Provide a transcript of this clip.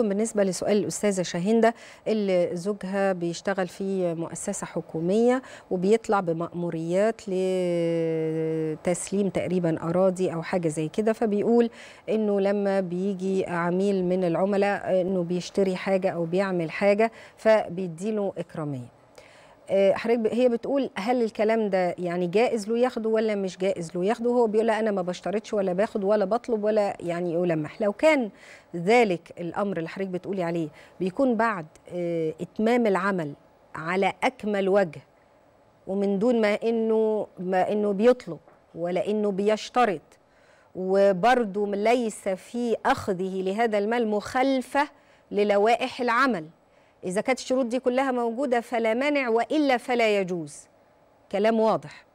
حضراتكم بالنسبه لسؤال الاستاذه شاهنده اللي زوجها بيشتغل في مؤسسه حكوميه وبيطلع بمأموريات لتسليم تقريبا اراضي او حاجه زي كده فبيقول انه لما بيجي عميل من العملاء انه بيشتري حاجه او بيعمل حاجه فبيديله اكراميه آه، حضرتك هي بتقول هل الكلام ده يعني جائز له ياخده ولا مش جائز له ياخده هو بيقول انا ما بشترطش ولا باخد ولا بطلب ولا يعني يلمح لو كان ذلك الامر اللي حضرتك بتقولي عليه بيكون بعد آه، اتمام العمل على اكمل وجه ومن دون ما انه ما انه بيطلب ولا انه بيشترط وبرده ليس في اخذه لهذا المال مخالفه للوائح العمل إذا كانت الشروط دي كلها موجودة فلا مانع وإلا فلا يجوز كلام واضح